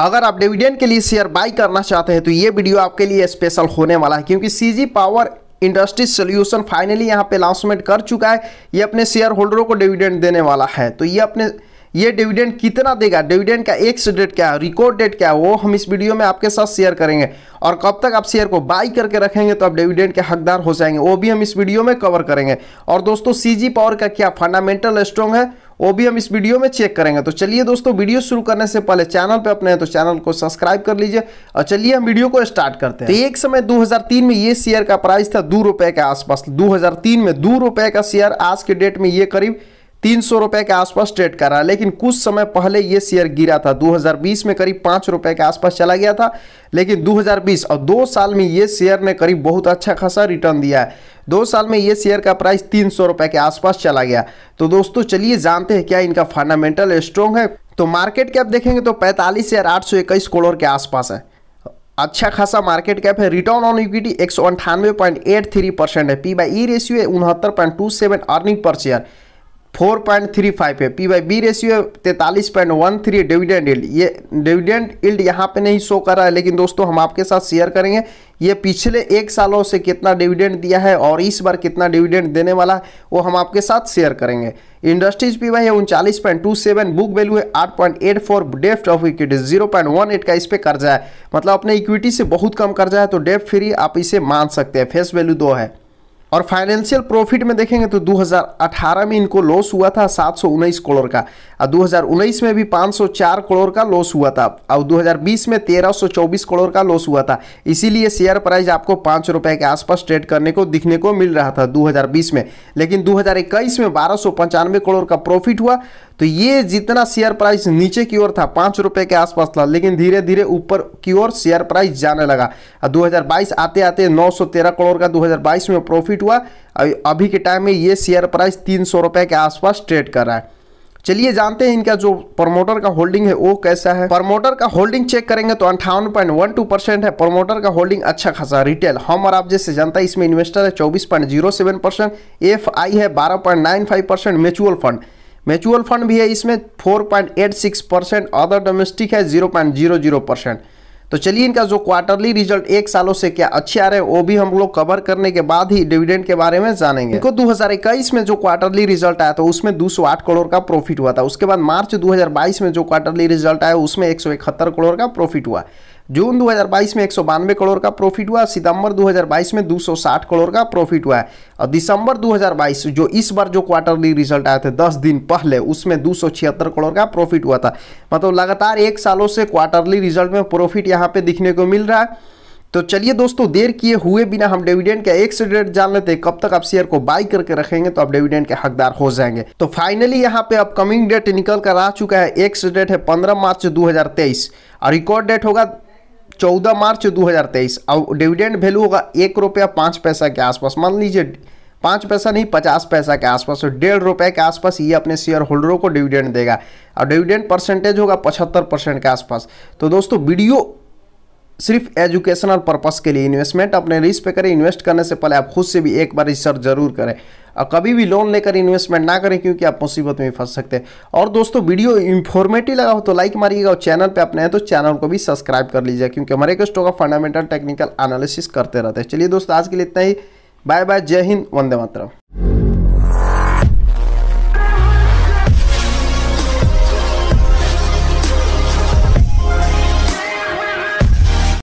अगर आप डिविडेंड के लिए शेयर बाई करना चाहते हैं तो ये वीडियो आपके लिए स्पेशल होने वाला है क्योंकि CG power industry solution finally यहाँ पे अनाउंसमेंट कर चुका है ये अपने शेयर होल्डरों को डिविडेंड देने वाला है तो ये अपने ये डिविडेंड कितना देगा डिविडेंड का एक्स डेट क्या है रिकॉर्ड डेट क्या है वो हम इस वीडियो में आपके साथ शेयर करेंगे और कब तक आप शेयर को बाई करके रखेंगे तो आप डिविडेंड के हकदार हो जाएंगे वो भी हम इस वीडियो में कवर करेंगे और दोस्तों सीजी पावर का क्या फंडामेंटल स्ट्रॉन्ग है वो भी हम इस वीडियो में चेक करेंगे तो चलिए दोस्तों वीडियो शुरू करने से पहले चैनल पे अपने हैं तो चैनल को सब्सक्राइब कर लीजिए और चलिए हम वीडियो को स्टार्ट करते हैं तो एक समय 2003 में ये शेयर का प्राइस था दो रुपए के आसपास 2003 में दो रुपए का शेयर आज के डेट में ये करीब तीन सौ रुपए के आसपास ट्रेड कर रहा है लेकिन कुछ समय पहले ये शेयर गिरा था 2020 में करीब पाँच रुपए के आसपास चला गया था लेकिन 2020 और दो साल में ये शेयर ने करीब बहुत अच्छा खासा रिटर्न दिया है दो साल में ये शेयर का प्राइस तीन सौ रुपए के आसपास चला गया तो दोस्तों चलिए जानते हैं क्या इनका फंडामेंटल स्ट्रॉन्ग है तो मार्केट कैप देखेंगे तो पैंतालीस हज़ार आठ सौ इक्कीस करोड़ के आसपास है अच्छा खासा मार्केट कैप है रिटर्न ऑन इक्विटी एक सौ अंठानवे पॉइंट एट थ्री परसेंट है पी बाई ई रेशियो है उनहत्तर point two seven earning per share four point three five है पी बाई बी रेशियो तैंतालीस point one three dividend yield ये डिविडेंड इल्ड यहाँ पे नहीं शो कर रहा है लेकिन दोस्तों हम आपके साथ शेयर करेंगे ये पिछले एक सालों से कितना डिविडेंड दिया है और इस बार कितना डिविडेंड देने वाला है वो हम आपके साथ शेयर करेंगे इंडस्ट्रीज पी वाई है उनचालीस point two seven book value है आठ पॉइंट एट फोर डेफ्ट of equity zero point one eight का इस पर कर्जा है मतलब अपने इक्विटी से बहुत कम कर्जा है तो डेफ्ट फ्री आप इसे मान सकते हैं फेस वैल्यू दो है और फाइनेंशियल प्रॉफिट में देखेंगे तो 2018 में इनको लॉस हुआ था 719 करोड़ का और 2019 में भी 504 करोड़ का लॉस हुआ था और 2020 में 1324 करोड़ का लॉस हुआ था इसीलिए शेयर प्राइस आपको पाँच रुपये के आसपास ट्रेड करने को दिखने को मिल रहा था 2020 में लेकिन 2021 में बारह करोड़ का प्रॉफिट हुआ तो ये जितना शेयर प्राइस नीचे की ओर था पाँच रुपये के आसपास था लेकिन धीरे धीरे ऊपर की ओर शेयर प्राइस जाने लगा और 2022 आते आते 913 करोड़ का 2022 में प्रॉफिट हुआ अभी के टाइम में ये शेयर प्राइस तीन सौ के आसपास ट्रेड कर रहा है चलिए जानते हैं इनका जो प्रमोटर का होल्डिंग है वो कैसा है प्रमोटर का होल्डिंग चेक करेंगे तो अंठावन पॉइंट वन टू परसेंट है प्रमोटर का होल्डिंग अच्छा खासा रिटेल हम और आप जैसे जनता इसमें इन्वेस्टर है चौबीस point zero seven percent F I है बारह point nine five percent mutual fund mutual fund भी है इसमें 4.86 परसेंट अदर डोमेस्टिक है 0.00 परसेंट तो चलिए इनका जो क्वार्टरली रिजल्ट एक सालों से क्या अच्छे आ रहे हैं वो भी हम लोग कवर करने के बाद ही डिविडेंड के बारे में जानेंगे इनको 2021 में जो क्वार्टरली रिजल्ट आया था उसमें 208 करोड़ का प्रॉफिट हुआ था उसके बाद मार्च 2022 में जो क्वार्टरली रिजल्ट आया उसमें एक करोड़ का प्रॉफिट हुआ जून 2022 में एक करोड़ का प्रॉफिट हुआ सितंबर 2022 में 260 करोड़ का प्रॉफिट हुआ है और दिसंबर 2022 जो इस बार जो क्वार्टरली रिजल्ट आए थे 10 दिन पहले उसमें दो करोड़ का प्रॉफिट हुआ था मतलब लगातार एक सालों से क्वार्टरली रिजल्ट में प्रॉफिट यहाँ पे दिखने को मिल रहा है तो चलिए दोस्तों देर किए हुए बिना हम डिविडेंड का एक से डेट जान लेते हैं कब तक आप शेयर को बाई करके रखेंगे तो आप डिविडेंड के हकदार हो जाएंगे तो फाइनली यहाँ पे अपकमिंग डेट निकल कर आ चुका है एक से डेट है पंद्रह मार्च 2023 और रिकॉर्ड डेट होगा चौदह मार्च 2023 और डिविडेंड वैल्यू होगा एक रुपया पाँच पैसा के आसपास मान लीजिए पाँच पैसा नहीं पचास पैसा के आसपास और तो डेढ़ रुपये के आसपास ये अपने शेयर होल्डरों को डिविडेंड देगा और डिविडेंड परसेंटेज होगा पचहत्तर परसेंट के आसपास तो दोस्तों वीडियो सिर्फ एजुकेशनल पर्पस के लिए इन्वेस्टमेंट अपने रिस्क पे करें इन्वेस्ट करने से पहले आप खुद से भी एक बार रिसर्च जरूर करें और कभी भी लोन लेकर इन्वेस्टमेंट ना करें क्योंकि आप मुसीबत में फंस सकते हैं और दोस्तों वीडियो इन्फॉर्मेटिव लगा हो तो लाइक मारिएगा और चैनल पे अपने हैं तो चैनल को भी सब्सक्राइब कर लीजिए क्योंकि हमारे एक स्टॉक का फंडामेंटल टेक्निकल एनालिसिस करते रहते हैं चलिए दोस्तों आज के लिए इतना ही बाय बाय जय हिंद वंदे मातरम